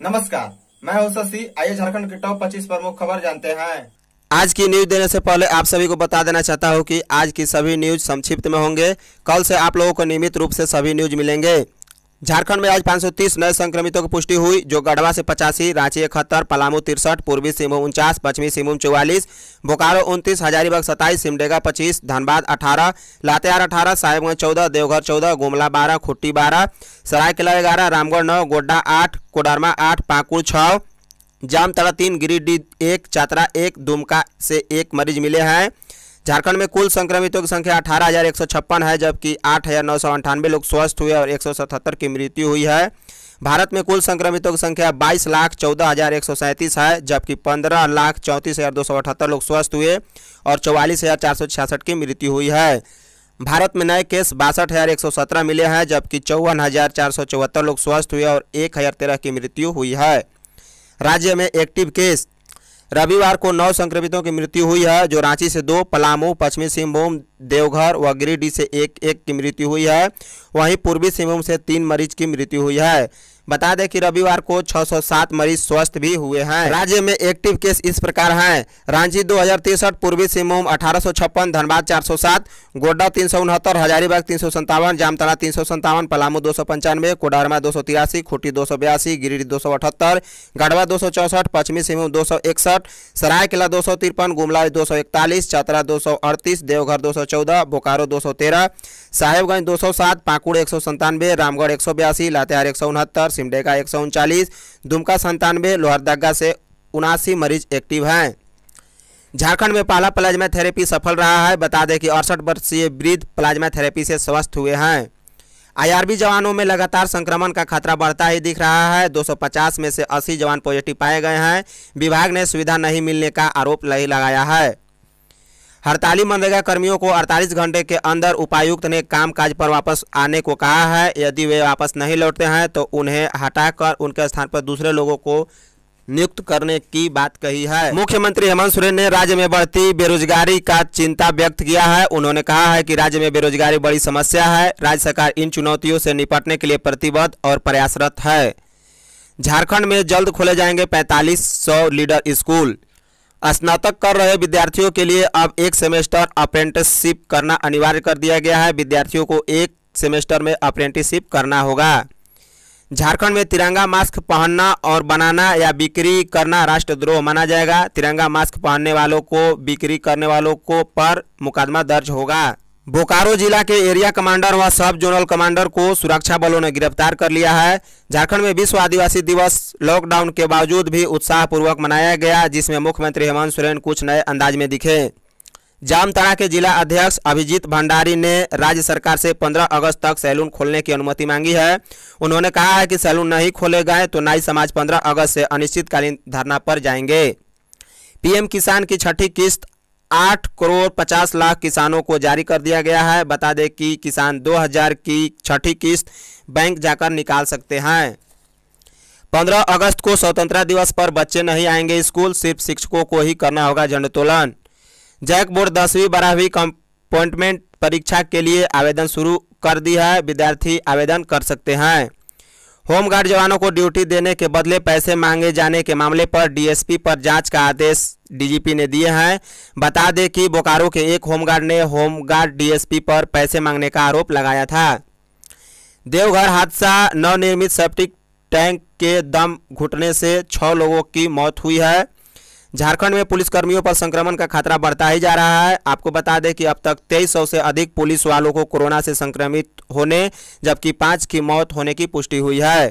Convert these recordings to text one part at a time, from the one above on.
नमस्कार मैं हूं शशि आइए झारखंड के टॉप 25 प्रमुख खबर जानते हैं आज की न्यूज देने से पहले आप सभी को बता देना चाहता हूं कि आज की सभी न्यूज संक्षिप्त में होंगे कल से आप लोगों को नियमित रूप से सभी न्यूज मिलेंगे झारखंड में आज 530 नए संक्रमितों की पुष्टि हुई जो गढ़वा से पचासी रांची इकहत्तर पलामू तिरसठ पूर्वी सिंहभूम उनचास पश्चिमी सिंहभूम चौवालीस बोकारो उनतीस हजारीबाग सताईस सिमडेगा पच्चीस धनबाद अठारह लातेहार अठारह साहेबगंज चौदह देवघर चौदह गुमला बारह खुट्टी बारह सरायकला ग्यारह रामगढ़ नौ गोड्डा आठ कोडरमा आठ पाकुड़ छः जामतड़ा तीन गिरिडीह एक चात्रा एक दुमका से एक मरीज मिले हैं झारखंड में कुल संक्रमितों की संख्या अठारह है जबकि आठ लोग स्वस्थ हुए और एक की मृत्यु हुई है भारत में कुल संक्रमितों की संख्या बाईस लाख चौदह हज़ार एक सौ सैंतीस है जबकि पंद्रह लाख चौंतीस हज़ार दो सौ अठहत्तर लोग स्वस्थ हुए और चौवालीस हज़ार चार सौ छियासठ की मृत्यु हुई है भारत में नए केस बासठ हज़ार एक सौ सत्रह मिले हैं जबकि चौवन हज़ार चार सौ चौहत्तर लोग स्वस्थ हुए और एक हज़ार तेरह की मृत्यु हुई है राज्य में एक्टिव केस रविवार को नौ संक्रमितों की मृत्यु हुई है जो रांची से दो पलामू पश्चिमी सिंहभूम देवघर व गिरिडीह से एक एक की मृत्यु हुई है वहीं पूर्वी सिंहभूम से तीन मरीज की मृत्यु हुई है बता दें कि रविवार को 607 मरीज स्वस्थ भी हुए हैं राज्य में एक्टिव केस इस प्रकार हैं रांची दो पूर्वी सिंहभूम अठारह धनबाद 407 गोड्डा तीन सौ उनहत्तर हजारीबाग तीन सौ संतावन जामताड़ा तीन सौ संतावन पलामू दो सौ पंचानवे कोडरमा दो सौ तिरासी खूटी दो सौ बयासी गिरिडीह दो सौ अठहत्तर गढ़वा दो सौ चौसठ पश्चिमी सिंहभूम दो सौ इकसठ सरायकेला दो सौ तिरपन गुमला दो सौ इकतालीस चतरा दो सौ अड़तीस देवघर दो सौ चौदह बोकारो दो सौ तेरह साहेबगंज दो सौ सात पाकुड़ एक सौ संतानवे रामगढ़ एक सौ बयासी लातेहार एक सौ उनहत्तर सिमडेगा एक सौ उनचालीस दुमका संतानवे लोहरदगा से उनासी मरीज एक्टिव हैं झारखंड में पहला प्लाज्मा थेरेपी सफल रहा है बता दें कि अड़सठ वर्षीय वृद्ध प्लाज्मा थेरेपी से स्वस्थ हुए हैं आईआरबी जवानों में लगातार संक्रमण का खतरा बढ़ता ही दिख रहा है 250 में से 80 जवान पॉजिटिव पाए गए हैं विभाग ने सुविधा नहीं मिलने का आरोप लगाया है हड़ताली मनरेगा कर्मियों को 48 घंटे के अंदर उपायुक्त ने कामकाज पर वापस आने को कहा है यदि वे वापस नहीं लौटते हैं तो उन्हें हटाकर उनके स्थान पर दूसरे लोगों को नियुक्त करने की बात कही है मुख्यमंत्री हेमंत सोरेन ने राज्य में बढ़ती बेरोजगारी का चिंता व्यक्त किया है उन्होंने कहा है कि राज्य में बेरोजगारी बड़ी समस्या है राज्य सरकार इन चुनौतियों से निपटने के लिए प्रतिबद्ध और प्रयासरत है झारखंड में जल्द खोले जाएंगे पैंतालीस सौ लीडर स्कूल स्नातक कर रहे विद्यार्थियों के लिए अब एक सेमेस्टर अप्रेंटिसशिप करना अनिवार्य कर दिया गया है विद्यार्थियों को एक सेमेस्टर में अप्रेंटिसशिप करना होगा झारखंड में तिरंगा मास्क पहनना और बनाना या बिक्री करना राष्ट्रद्रोह माना जाएगा तिरंगा मास्क पहनने वालों को बिक्री करने वालों को पर मुकदमा दर्ज होगा बोकारो जिला के एरिया कमांडर व सब जोनल कमांडर को सुरक्षा बलों ने गिरफ्तार कर लिया है झारखंड में विश्व आदिवासी दिवस लॉकडाउन के बावजूद भी उत्साहपूर्वक मनाया गया जिसमें मुख्यमंत्री हेमंत सोरेन कुछ नए अंदाज में दिखे जामतरा के जिला अध्यक्ष अभिजीत भंडारी ने राज्य सरकार से 15 अगस्त तक सैलून खोलने की अनुमति मांगी है उन्होंने कहा है कि सैलून नहीं खोले गए तो नाई समाज 15 अगस्त से अनिश्चितकालीन धरना पर जाएंगे पीएम किसान की छठी किस्त आठ करोड़ पचास लाख किसानों को जारी कर दिया गया है बता दें कि किसान दो हज़ार की छठी किस्त बैंक जाकर निकाल सकते हैं पंद्रह अगस्त को स्वतंत्रता दिवस पर बच्चे नहीं आएंगे स्कूल सिर्फ शिक्षकों को ही करना होगा झंडोत्तोलन जैक बोर्ड दसवीं बारहवीं कंपोइंटमेंट परीक्षा के लिए आवेदन शुरू कर दी है विद्यार्थी आवेदन कर सकते हैं होमगार्ड जवानों को ड्यूटी देने के बदले पैसे मांगे जाने के मामले पर डीएसपी पर जांच का आदेश डीजीपी ने दिए हैं बता दें कि बोकारो के एक होमगार्ड ने होमगार्ड डीएसपी पर पैसे मांगने का आरोप लगाया था देवघर हादसा नवनिर्मित सेप्टिक टैंक के दम घुटने से छः लोगों की मौत हुई है झारखंड में पुलिसकर्मियों पर संक्रमण का खतरा बढ़ता ही जा रहा है आपको बता दें कि अब तक 2300 से अधिक पुलिस वालों को कोरोना से संक्रमित होने जबकि पाँच की मौत होने की पुष्टि हुई है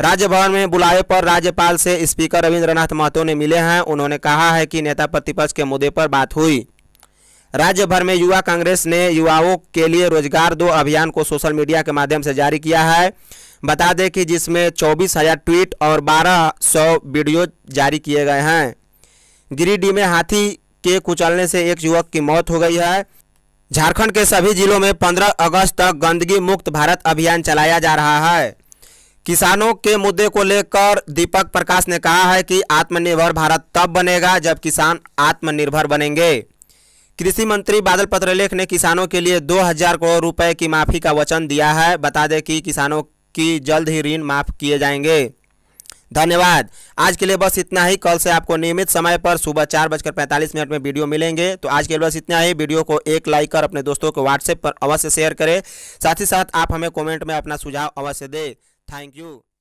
राज्य भवन में बुलाए पर राज्यपाल से स्पीकर रविंद्रनाथ महतो ने मिले हैं उन्होंने कहा है कि नेता प्रतिपक्ष के मुद्दे पर बात हुई राज्य भर में युवा कांग्रेस ने युवाओं के लिए रोजगार दो अभियान को सोशल मीडिया के माध्यम से जारी किया है बता दें कि जिसमें चौबीस हजार ट्वीट और बारह सौ वीडियो जारी किए गए हैं गिरिडीह में हाथी के कुचलने से एक युवक की मौत हो गई है झारखंड के सभी जिलों में 15 अगस्त तक गंदगी मुक्त भारत अभियान चलाया जा रहा है किसानों के मुद्दे को लेकर दीपक प्रकाश ने कहा है कि आत्मनिर्भर भारत तब बनेगा जब किसान आत्मनिर्भर बनेंगे कृषि मंत्री बादल पत्रलेख ने किसानों के लिए 2000 करोड़ रुपए की माफ़ी का वचन दिया है बता दें कि किसानों की जल्द ही ऋण माफ़ किए जाएंगे धन्यवाद आज के लिए बस इतना ही कल से आपको नियमित समय पर सुबह चार बजकर पैंतालीस मिनट में वीडियो मिलेंगे तो आज के लिए बस इतना ही वीडियो को एक लाइक कर अपने दोस्तों को व्हाट्सएप पर अवश्य शेयर करें साथ ही साथ आप हमें कमेंट में अपना सुझाव अवश्य दें थैंक यू